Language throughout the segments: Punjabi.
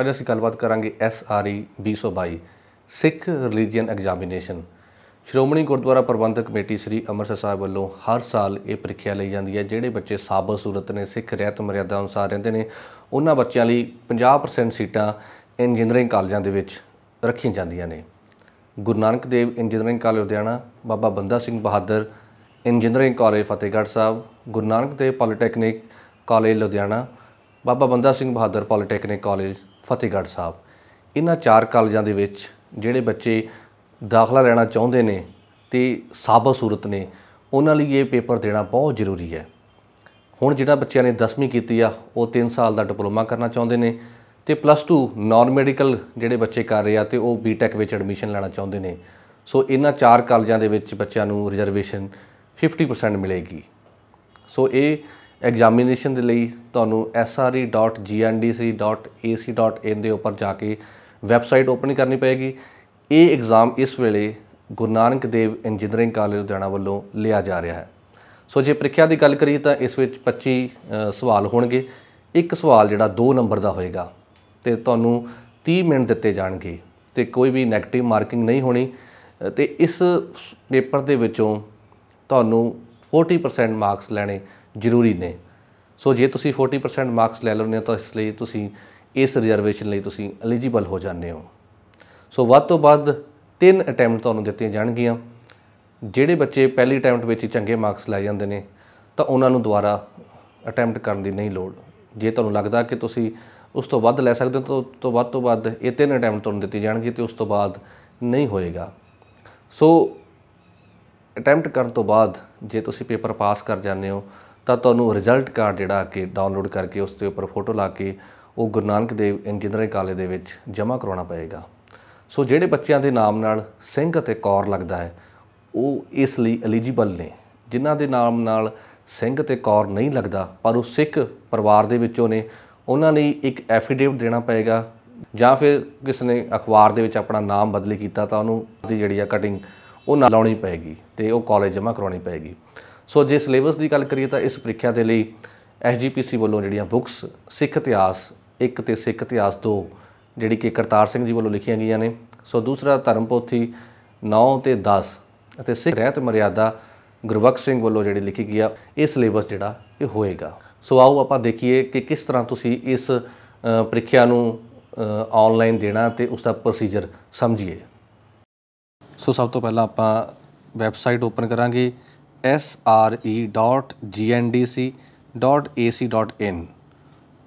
ਅੱਜ ਅਸੀਂ ਗੱਲਬਾਤ ਕਰਾਂਗੇ SRE 2022 Sikh religion examination Shiromani Gurdwara Prabandhak committee Sri Amritsar Sahib ਵੱਲੋਂ ਹਰ ਸਾਲ ਇਹ ਪ੍ਰੀਖਿਆ ਲਈ ਜਾਂਦੀ ਹੈ ਜਿਹੜੇ ਬੱਚੇ ਸਾਬਤ ਸੂਰਤ ਨੇ ਸਿੱਖ ਰਹਿਤ ਮਰਿਆਦਾ ਅਨੁਸਾਰ ਰਹਿੰਦੇ ਨੇ ਉਹਨਾਂ ਬੱਚਿਆਂ ਲਈ 50% ਸੀਟਾਂ ਇੰਜੀਨੀਅਰਿੰਗ ਕਾਲਜਾਂ ਦੇ ਵਿੱਚ ਰੱਖੀਆਂ ਜਾਂਦੀਆਂ ਨੇ Guru Nanak Dev engineering college Ludhiana Baba Banda Singh Bahadur engineering college Fatehgarh Sahib Guru Nanak Dev polytechnic college Ludhiana Baba Banda Singh Bahadur polytechnic college Fatehgarh Sahib ਇਹਨਾਂ ਚਾਰ ਕਾਲਜਾਂ ਦੇ ਵਿੱਚ ਜਿਹੜੇ ਬੱਚੇ ਦਾਖਲਾ ਲੈਣਾ ਚਾਹੁੰਦੇ ਨੇ ਤੇ ਸਾਬਤ ਸੂਰਤ ਨੇ ਉਹਨਾਂ ਲਈ ਇਹ ਪੇਪਰ ਦੇਣਾ ਬਹੁਤ ਜ਼ਰੂਰੀ ਹੈ ਹੁਣ ਜਿਹੜਾ ਬੱਚਿਆਂ ਨੇ 10ਵੀਂ ਕੀਤੀ ਆ ਉਹ 3 ਸਾਲ ਦਾ ਡਿਪਲੋਮਾ ਕਰਨਾ ਚਾਹੁੰਦੇ ਨੇ ਤੇ ਪਲੱਸ 2 ਨਾਨ ਮੈਡੀਕਲ ਜਿਹੜੇ ਬੱਚੇ ਕਰ ਰਹੇ ਆ ਤੇ ਉਹ ਬੀਟੈਕ ਵਿੱਚ ਐਡਮਿਸ਼ਨ ਲੈਣਾ ਚਾਹੁੰਦੇ ਨੇ ਸੋ ਇਹਨਾਂ ਚਾਰ ਕਾਲਜਾਂ ਦੇ ਵਿੱਚ ਬੱਚਿਆਂ ਨੂੰ ਰਿਜ਼ਰਵੇਸ਼ਨ 50% ਮਿਲੇਗੀ ਸੋ ਇਹ ਐਗਜ਼ਾਮੀਨੇਸ਼ਨ ਦੇ ਲਈ ਤੁਹਾਨੂੰ sre.gndc.ac.in ਦੇ ਉੱਪਰ ਜਾ ਕੇ ਵੈਬਸਾਈਟ ਓਪਨ ਕਰਨੀ ਪਏਗੀ ਇਹ ਐਗਜ਼ਾਮ ਇਸ ਵੇਲੇ ਗੁਰੂ ਨਾਨਕ ਦੇਵ ਇੰਜੀਨੀਅਰਿੰਗ ਕਾਲਜ ਲੁਧਿਆਣਾ ਵੱਲੋਂ ਲਿਆ ਜਾ ਰਿਹਾ ਹੈ ਸੋ ਜੇ ਪ੍ਰੀਖਿਆ ਦੀ ਗੱਲ ਕਰੀਏ ਤਾਂ ਇਸ ਵਿੱਚ 25 ਸਵਾਲ ਹੋਣਗੇ ਇੱਕ ਸਵਾਲ ਜਿਹੜਾ 2 ਨੰਬਰ ਦਾ ਹੋਏਗਾ ਤੇ ਤੁਹਾਨੂੰ 30 ਮਿੰਟ ਦਿੱਤੇ ਜਾਣਗੇ ਤੇ ਕੋਈ ਵੀ 네ਗੇਟਿਵ ਮਾਰਕਿੰਗ ਨਹੀਂ ਹੋਣੀ ਤੇ ਇਸ ਪੇਪਰ ਦੇ ਵਿੱਚੋਂ ਤੁਹਾਨੂੰ 40% ਮਾਰਕਸ ਲੈਣੇ ਜ਼ਰੂਰੀ ਨੇ ਸੋ ਜੇ ਤੁਸੀਂ 40% ਮਾਰਕਸ ਲੈ ਲੈਂਦੇ ਹੋ ਤਾਂ ਇਸ ਲਈ ਤੁਸੀਂ ਇਸ ਰਿਜ਼ਰਵੇਸ਼ਨ ਲਈ ਤੁਸੀਂ ਐਲੀਜੀਬਲ ਹੋ ਜਾਂਦੇ ਹੋ ਸੋ ਵੱਧ ਤੋਂ ਵੱਧ ਤਿੰਨ ਅਟੈਂਪਟ ਤੁਹਾਨੂੰ ਦਿੱਤੀਆਂ ਜਾਣਗੀਆਂ ਜਿਹੜੇ ਬੱਚੇ ਪਹਿਲੀ ਅਟੈਂਪਟ ਵਿੱਚ ਹੀ ਚੰਗੇ ਮਾਰਕਸ ਲੈ ਜਾਂਦੇ ਨੇ ਤਾਂ ਉਹਨਾਂ ਨੂੰ ਦੁਬਾਰਾ ਅਟੈਂਪਟ ਕਰਨ ਦੀ ਨਹੀਂ ਲੋੜ ਜੇ ਤੁਹਾਨੂੰ ਲੱਗਦਾ ਕਿ ਤੁਸੀਂ ਉਸ ਤੋਂ ਵੱਧ ਲੈ ਸਕਦੇ ਹੋ ਤੋਂ ਵੱਧ ਤੋਂ ਵੱਧ ਇਹ ਤਿੰਨ ਅਟੈਂਪਟ ਤੁਹਾਨੂੰ ਦਿੱਤੀ ਜਾਣਗੇ ਤੇ ਉਸ ਤੋਂ ਬਾਅਦ ਨਹੀਂ ਹੋਏਗਾ ਸੋ ਅਟੈਂਪਟ ਕਰਨ ਤੋਂ ਬਾਅਦ ਜੇ ਤੁਸੀਂ ਪੇਪਰ ਪਾਸ ਕਰ ਜਾਂਦੇ ਹੋ ਤਾਂ ਤੁਹਾਨੂੰ ਰਿਜ਼ਲਟ ਕਾਰਡ ਜਿਹੜਾ ਕਿ ਡਾਊਨਲੋਡ ਕਰਕੇ ਉਸ ਦੇ ਉੱਪਰ ਫੋਟੋ ਲਾ ਕੇ ਉਹ ਗੁਰੂ ਨਾਨਕ ਦੇਵ ਇੰਜੀਨੀਅਰਿੰਗ ਕਾਲਜ ਦੇ ਵਿੱਚ ਜਮ੍ਹਾਂ ਕਰਾਉਣਾ ਪਏਗਾ ਸੋ ਜਿਹੜੇ ਬੱਚਿਆਂ ਦੇ ਨਾਮ ਨਾਲ ਸਿੰਘ ਅਤੇ ਕੌਰ ਲੱਗਦਾ ਹੈ ਉਹ ਇਸ ਲਈ ਐਲੀਜੀਬਲ ਨੇ ਜਿਨ੍ਹਾਂ ਦੇ ਨਾਮ ਨਾਲ ਸਿੰਘ ਤੇ ਕੌਰ ਨਹੀਂ ਲੱਗਦਾ ਪਰ ਉਹ ਸਿੱਖ ਪਰਿਵਾਰ ਦੇ ਵਿੱਚੋਂ ਨੇ ਉਹਨਾਂ ਲਈ ਇੱਕ ਐਫੀਡੇਵਿਟ ਦੇਣਾ ਪਏਗਾ ਜਾਂ ਫਿਰ ਕਿਸ ਨੇ ਅਖਬਾਰ ਦੇ ਵਿੱਚ ਆਪਣਾ ਨਾਮ ਬਦਲੀ ਕੀਤਾ ਤਾਂ ਉਹਨੂੰ ਦੀ ਜਿਹੜੀ ਆ ਕਟਿੰਗ ਉਹ ਨਾ ਲਾਉਣੀ ਪਏਗੀ ਤੇ ਉਹ ਕਾਲਜ ਜਮ੍ਹਾਂ ਕਰਾਉਣੀ ਪਏਗੀ ਸੋ ਜੇ ਸਿਲੇਬਸ ਦੀ ਗੱਲ ਕਰੀਏ ਤਾਂ ਇਸ ਪ੍ਰੀਖਿਆ ਦੇ ਲਈ ਐਸਜੀਪੀਸੀ ਵੱਲੋਂ ਜਿਹੜੀਆਂ ਬੁੱਕਸ ਸਿੱਖ ਇਤਿਹਾਸ 1 ਤੇ ਸਿੱਖ ਇਤਿਹਾਸ 2 ਜਿਹੜੀ ਕਿ ਕਰਤਾਰ ਸਿੰਘ ਜੀ ਵੱਲੋਂ ਲਿਖੀਆਂ ਗਈਆਂ ਨੇ ਸੋ ਦੂਸਰਾ ਧਰਮ ਪੋਥੀ 9 ਤੇ 10 ਅਤੇ ਸਿੱਖ ਰਹਿਤ ਮਰਿਆਦਾ ਗੁਰਬਖਸ਼ ਸਿੰਘ ਵੱਲੋਂ ਜਿਹੜੀ ਲਿਖੀ ਗਈ ਆ ਇਹ ਸਿਲੇਬਸ ਜਿਹੜਾ ਇਹ ਹੋਏਗਾ ਸੋ ਆਓ ਆਪਾਂ ਦੇਖੀਏ ਕਿ ਕਿਸ ਤਰ੍ਹਾਂ ਤੁਸੀਂ ਇਸ ਪ੍ਰੀਖਿਆ ਨੂੰ ਆਨਲਾਈਨ ਦੇਣਾ ਤੇ ਉਸ ਦਾ ਪ੍ਰੋਸੀਜਰ ਸਮਝੀਏ ਸੋ ਸਭ ਤੋਂ ਪਹਿਲਾਂ ਆਪਾਂ ਵੈਬਸਾਈਟ ਓਪਨ ਕਰਾਂਗੇ sre.gndc.ac.in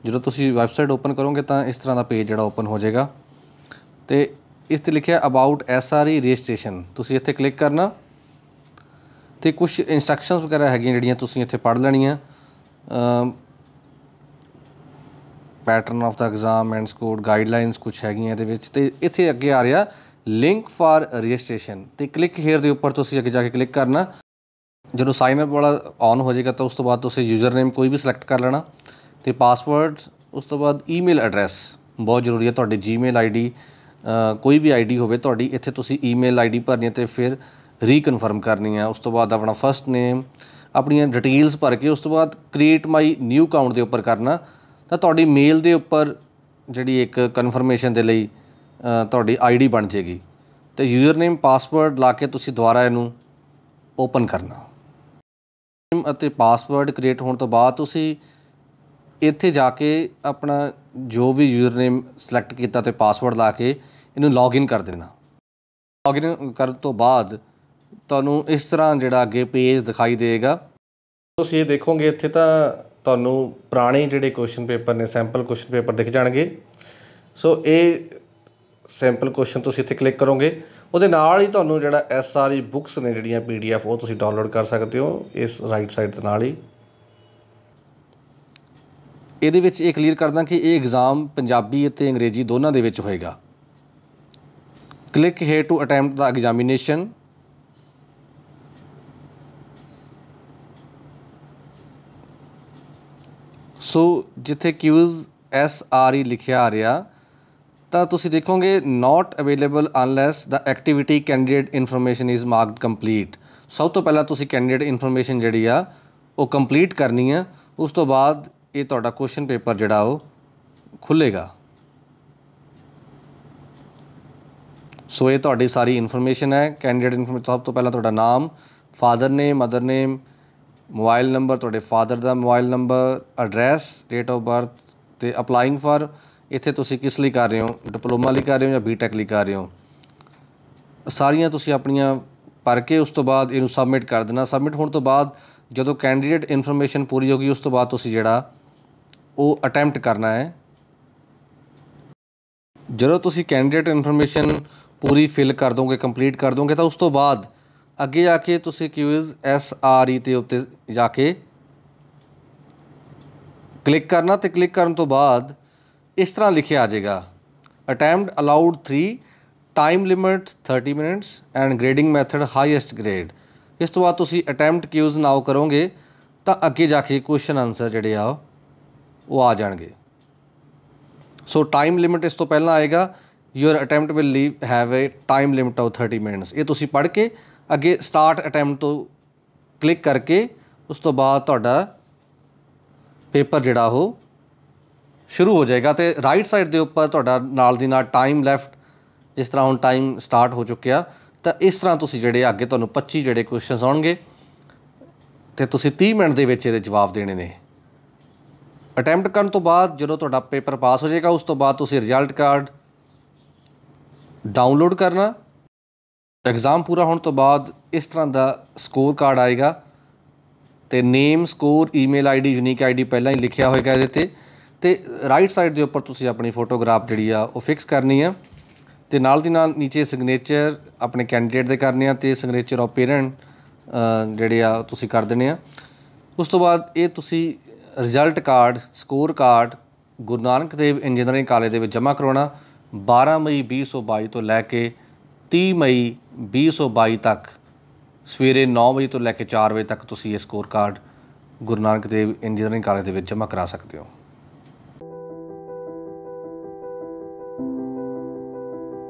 ਜਦੋਂ ਤੁਸੀਂ ਵੈਬਸਾਈਟ ਓਪਨ ਕਰੋਗੇ ਤਾਂ ਇਸ ਤਰ੍ਹਾਂ ਦਾ ਪੇਜ ਜਿਹੜਾ ਓਪਨ ਹੋ ਜਾਏਗਾ ਤੇ ਇਸ ਤੇ ਲਿਖਿਆ ਅਬਾਊਟ sre ਰਜਿਸਟ੍ਰੇਸ਼ਨ ਤੁਸੀਂ ਇੱਥੇ ਕਲਿੱਕ ਕਰਨਾ ਤੇ ਕੁਝ ਇਨਸਟਰਕਸ਼ਨਸ ਵਗੈਰਾ ਹੈਗੀਆਂ ਜਿਹੜੀਆਂ ਤੁਸੀਂ ਇੱਥੇ ਪੜ੍ਹ ਲੈਣੀਆਂ pattern of the exam and score guidelines ਕੁਝ ਹੈਗੀਆਂ ਇਹਦੇ ਵਿੱਚ ਤੇ ਇੱਥੇ ਅੱਗੇ ਆ ਰਿਹਾ ਲਿੰਕ ਫਾਰ ਰਜਿਸਟ੍ਰੇਸ਼ਨ ਤੇ ਕਲਿੱਕ ਹੇਅਰ ਦੇ ਉੱਪਰ ਤੁਸੀਂ ਅੱਗੇ ਜਾ ਕੇ ਕਲਿੱਕ ਕਰਨਾ ਜਦੋਂ ਸਾਈਨ ਅਪ ਵਾਲਾ ਔਨ ਹੋ ਜਾਏਗਾ ਤਾਂ ਉਸ ਤੋਂ ਬਾਅਦ ਤੁਸੀਂ ਯੂਜ਼ਰ ਨੇਮ ਕੋਈ ਵੀ ਸਿਲੈਕਟ ਕਰ ਲੈਣਾ ਤੇ ਪਾਸਵਰਡ ਉਸ ਤੋਂ ਬਾਅਦ ਈਮੇਲ ਐਡਰੈਸ ਬਹੁਤ ਜ਼ਰੂਰੀ ਹੈ ਤੁਹਾਡੀ ਜੀਮੇਲ ਆਈਡੀ ਕੋਈ ਵੀ ਆਈਡੀ ਹੋਵੇ ਤੁਹਾਡੀ ਇੱਥੇ ਤੁਸੀਂ ਈਮੇਲ ਆਈਡੀ ਭਰਨੀ ਹੈ ਤੇ ਫਿਰ ਰੀਕਨਫਰਮ ਕਰਨੀ ਹੈ ਉਸ ਤੋਂ ਬਾਅਦ ਆਪਣਾ ਫਰਸਟ ਨੇਮ ਆਪਣੀਆਂ ਡਿਟੇਲਸ ਭਰ ਕੇ ਉਸ ਤੋਂ ਬਾਅਦ ਕ੍ਰੀਏਟ ਮਾਈ ਨਿਊ ਅਕਾਊਂਟ ਦੇ ਉੱਪਰ ਕਰਨਾ ਤਾਂ ਤੁਹਾਡੀ ਮੇਲ ਦੇ ਉੱਪਰ ਜਿਹੜੀ ਇੱਕ ਕਨਫਰਮੇਸ਼ਨ ਦੇ ਲਈ ਤੁਹਾਡੀ ਆਈਡੀ ਬਣ ਜੇਗੀ ਤੇ ਯੂਜ਼ਰ ਨੇਮ ਪਾਸਵਰਡ ਲਾ ਕੇ ਤੁਸੀਂ ਦੁਬਾਰਾ ਇਹਨੂੰ ਓਪਨ ਕਰਨਾ ਸਿਸਟਮ ਅਤੇ ਪਾਸਵਰਡ ਕ੍ਰੀਏਟ ਹੋਣ ਤੋਂ ਬਾਅਦ ਤੁਸੀਂ ਇੱਥੇ ਜਾ ਕੇ ਆਪਣਾ ਜੋ ਵੀ ਯੂਜ਼ਰ ਨੇਮ ਸਿਲੈਕਟ ਕੀਤਾ ਤੇ ਪਾਸਵਰਡ ਲਾ ਕੇ ਇਹਨੂੰ ਲੌਗਇਨ ਕਰ ਦੇਣਾ ਲੌਗਇਨ ਕਰਨ ਤੋਂ ਬਾਅਦ ਤੁਹਾਨੂੰ ਇਸ ਤਰ੍ਹਾਂ ਜਿਹੜਾ ਅੱਗੇ ਪੇਜ ਦਿਖਾਈ ਦੇਗਾ ਤੁਸੀਂ ਇਹ ਦੇਖੋਗੇ ਇੱਥੇ ਤਾਂ ਤੁਹਾਨੂੰ ਪੁਰਾਣੇ ਜਿਹੜੇ ਕੁਐਸਚਨ ਪੇਪਰ ਨੇ ਸੈਂਪਲ ਕੁਐਸਚਨ ਪੇਪਰ ਦਿਖ ਜਾਣਗੇ ਸੋ ਇਹ ਸੈਂਪਲ ਕੁਐਸਚਨ ਤੁਸੀਂ ਇੱਥੇ ਕਲਿੱਕ ਕਰੋਗੇ ਉਹਦੇ ਨਾਲ ਹੀ ਤੁਹਾਨੂੰ ਜਿਹੜਾ ਐਸ ਆਰ ਈ ਬੁੱਕਸ ਨੇ ਜਿਹੜੀਆਂ ਪੀਡੀਐਫ ਉਹ ਤੁਸੀਂ ਡਾਊਨਲੋਡ ਕਰ ਸਕਦੇ ਹੋ ਇਸ ਰਾਈਟ ਸਾਈਡ ਦੇ ਨਾਲ ਹੀ ਇਹਦੇ ਵਿੱਚ ਇਹ ਕਲੀਅਰ ਕਰਦਾ ਕਿ ਇਹ ਐਗਜ਼ਾਮ ਪੰਜਾਬੀ ਅਤੇ ਅੰਗਰੇਜ਼ੀ ਦੋਨਾਂ ਦੇ ਵਿੱਚ ਹੋਏਗਾ click here to attempt the examination so ਜਿੱਥੇ ਕਿਊਜ਼ ਐਸ ਆਰ ਈ ਲਿਖਿਆ ਆ ਰਿਹਾ ਤਾਂ ਤੁਸੀਂ ਦੇਖੋਗੇ not available unless the activity candidate information is marked complete ਸਭ ਤੋਂ ਪਹਿਲਾਂ ਤੁਸੀਂ ਕੈਂਡੀਡੇਟ ਇਨਫੋਰਮੇਸ਼ਨ ਜਿਹੜੀ ਆ ਉਹ ਕੰਪਲੀਟ ਕਰਨੀ ਆ ਉਸ ਤੋਂ ਬਾਅਦ ਇਹ ਤੁਹਾਡਾ ਕੁਐਸਚਨ ਪੇਪਰ ਜਿਹੜਾ ਉਹ ਖੁੱਲੇਗਾ ਸੋ ਇਹ ਤੁਹਾਡੀ ਸਾਰੀ ਇਨਫੋਰਮੇਸ਼ਨ ਹੈ ਕੈਂਡੀਡੇਟ ਇਨਫੋਰਮੇਸ਼ਨ ਸਭ ਤੋਂ ਪਹਿਲਾਂ ਤੁਹਾਡਾ ਨਾਮ father name mother name mobile number ਤੁਹਾਡੇ ਫਾਦਰ ਦਾ mobile number address date of birth ਤੇ ਅਪਲਾਈਂਗ ਫਾਰ ਇੱਥੇ ਤੁਸੀਂ ਕਿਸ ਲਈ ਕਰ ਰਹੇ ਹੋ ਡਿਪਲੋਮਾ ਲਈ ਕਰ ਰਹੇ ਹੋ ਜਾਂ ਬੀਟੈਕ ਲਈ ਕਰ ਰਹੇ ਹੋ ਸਾਰੀਆਂ ਤੁਸੀਂ ਆਪਣੀਆਂ ਭਰ ਕੇ ਉਸ ਤੋਂ ਬਾਅਦ ਇਹਨੂੰ ਸਬਮਿਟ ਕਰ ਦੇਣਾ ਸਬਮਿਟ ਹੋਣ ਤੋਂ ਬਾਅਦ ਜਦੋਂ ਕੈਂਡੀਡੇਟ ਇਨਫੋਰਮੇਸ਼ਨ ਪੂਰੀ ਹੋ ਗਈ ਉਸ ਤੋਂ ਬਾਅਦ ਤੁਸੀਂ ਜਿਹੜਾ ਉਹ ਅਟੈਂਪਟ ਕਰਨਾ ਹੈ ਜਦੋਂ ਤੁਸੀਂ ਕੈਂਡੀਡੇਟ ਇਨਫੋਰਮੇਸ਼ਨ ਪੂਰੀ ਫਿਲ ਕਰ ਦੋਗੇ ਕੰਪਲੀਟ ਕਰ ਦੋਗੇ ਤਾਂ ਉਸ ਤੋਂ ਬਾਅਦ ਅੱਗੇ ਜਾ ਕੇ ਤੁਸੀਂ ਕਿਊਜ਼ ਐਸ ਆਰ ਈ ਤੇ ਉੱਤੇ ਜਾ ਕੇ ਕਲਿੱਕ ਕਰਨਾ ਤੇ ਕਲਿੱਕ ਕਰਨ ਤੋਂ ਬਾਅਦ ਇਸ ਤਰ੍ਹਾਂ ਲਿਖਿਆ ਆ ਜਾਏਗਾ attempt allowed 3 time limit 30 minutes and grading method highest grade ਇਸ ਤੋਂ ਬਾਅਦ ਤੁਸੀਂ ਅਟੈਂਪਟ ਕਿਊਜ਼ ਨਾਓ ਕਰੋਗੇ ਤਾਂ ਅੱਗੇ ਜਾ ਕੇ ਕੁਐਸਚਨ ਆਨਸਰ ਜਿਹੜੇ ਆ ਉਹ ਆ ਜਾਣਗੇ ਸੋ ਟਾਈਮ ਲਿਮਿਟ ਇਸ ਤੋਂ ਪਹਿਲਾਂ ਆਏਗਾ your attempt will leave have a time limit of 30 minutes ਇਹ ਤੁਸੀਂ ਪੜ੍ਹ ਕੇ ਅੱਗੇ ਸਟਾਰਟ ਅਟੈਂਪਟ ਤੋਂ ਕਲਿੱਕ ਕਰਕੇ ਉਸ ਤੋਂ ਬਾਅਦ ਤੁਹਾਡਾ ਪੇਪਰ ਜਿਹੜਾ ਉਹ ਸ਼ੁਰੂ ਹੋ ਜਾਏਗਾ ਤੇ ਰਾਈਟ ਸਾਈਡ ਦੇ ਉੱਪਰ ਤੁਹਾਡਾ ਨਾਲ ਦੀ ਨਾਲ ਟਾਈਮ ਲੈਫਟ ਜਿਸ ਤਰ੍ਹਾਂ ਹੁਣ ਟਾਈਮ ਸਟਾਰਟ ਹੋ ਚੁੱਕਿਆ ਤਾਂ ਇਸ ਤਰ੍ਹਾਂ ਤੁਸੀਂ ਜਿਹੜੇ ਅੱਗੇ ਤੁਹਾਨੂੰ 25 ਜਿਹੜੇ ਕੁਐਸਚਨਸ ਆਉਣਗੇ ਤੇ ਤੁਸੀਂ 30 ਮਿੰਟ ਦੇ ਵਿੱਚ ਇਹਦੇ ਜਵਾਬ ਦੇਣੇ ਨੇ ਅਟੈਂਪਟ ਕਰਨ ਤੋਂ ਬਾਅਦ ਜਦੋਂ ਤੁਹਾਡਾ ਪੇਪਰ ਪਾਸ ਹੋ ਜਾਏਗਾ ਉਸ ਤੋਂ ਬਾਅਦ ਤੁਸੀਂ ਰਿਜ਼ਲਟ ਕਾਰਡ ਡਾਊਨਲੋਡ ਕਰਨਾ ਐਗਜ਼ਾਮ ਪੂਰਾ ਹੋਣ ਤੋਂ ਬਾਅਦ ਇਸ ਤਰ੍ਹਾਂ ਦਾ ਸਕੋਰ ਕਾਰਡ ਆਏਗਾ ਤੇ name score email ID unique ID ਪਹਿਲਾਂ ਹੀ ਲਿਖਿਆ ਹੋਏਗਾ ਇਹਦੇ ਤੇ ਤੇ ਰਾਈਟ ਸਾਈਡ ਦੇ ਉੱਪਰ ਤੁਸੀਂ ਆਪਣੀ ਫੋਟੋਗ੍ਰਾਫ ਜਿਹੜੀ ਆ ਉਹ ਫਿਕਸ ਕਰਨੀ ਆ ਤੇ ਨਾਲ ਦੀ ਨਾਲ ਨੀਚੇ ਸਿਗਨੇਚਰ ਆਪਣੇ ਕੈਂਡੀਡੇਟ ਦੇ ਕਰਨੇ ਆ ਤੇ ਸਿਗਨੇਚਰ ਆਫ ਪੇਰੈਂਟ ਜਿਹੜੇ ਆ ਤੁਸੀਂ ਕਰ ਦੇਣੇ ਆ ਉਸ ਤੋਂ ਬਾਅਦ ਇਹ ਤੁਸੀਂ result card score card Guru Nanak Dev engineering college ਦੇ ਵਿੱਚ ਜਮ੍ਹਾਂ ਕਰਾਉਣਾ 12 ਮਈ 2022 ਤੋਂ ਲੈ ਕੇ 30 ਮਈ 2022 ਤੱਕ ਸਵੇਰੇ 9 ਵਜੇ ਤੋਂ ਲੈ ਕੇ 4 ਵਜੇ ਤੱਕ ਤੁਸੀਂ ਇਹ score card Guru Nanak Dev engineering college ਦੇ ਵਿੱਚ ਜਮ੍ਹਾਂ ਕਰਾ ਸਕਦੇ ਹੋ